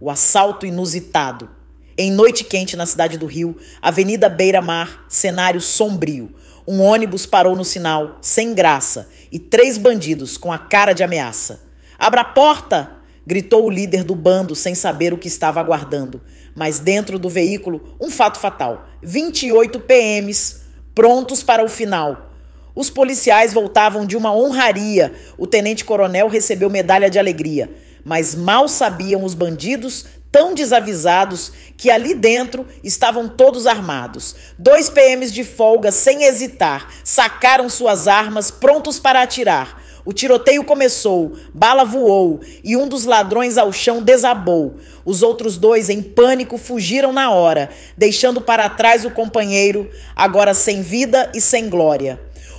o assalto inusitado. Em noite quente na cidade do Rio, Avenida Beira-Mar, cenário sombrio. Um ônibus parou no sinal, sem graça, e três bandidos com a cara de ameaça. Abra a porta! gritou o líder do bando sem saber o que estava aguardando. Mas dentro do veículo, um fato fatal: 28 PMs prontos para o final. Os policiais voltavam de uma honraria. O tenente-coronel recebeu medalha de alegria. Mas mal sabiam os bandidos, tão desavisados, que ali dentro estavam todos armados. Dois PMs de folga, sem hesitar, sacaram suas armas, prontos para atirar. O tiroteio começou, bala voou e um dos ladrões ao chão desabou. Os outros dois, em pânico, fugiram na hora, deixando para trás o companheiro, agora sem vida e sem glória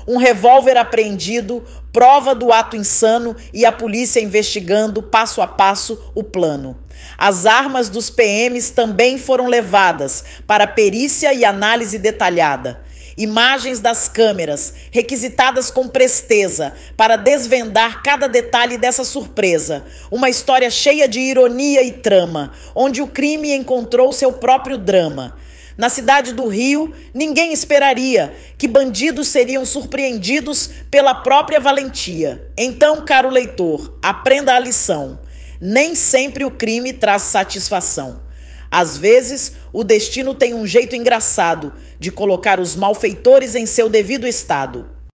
um revólver apreendido, prova do ato insano e a polícia investigando passo a passo o plano. As armas dos PMs também foram levadas para perícia e análise detalhada. Imagens das câmeras, requisitadas com presteza, para desvendar cada detalhe dessa surpresa. Uma história cheia de ironia e trama, onde o crime encontrou seu próprio drama. Na cidade do Rio, ninguém esperaria que bandidos seriam surpreendidos pela própria valentia. Então, caro leitor, aprenda a lição. Nem sempre o crime traz satisfação. Às vezes, o destino tem um jeito engraçado de colocar os malfeitores em seu devido estado.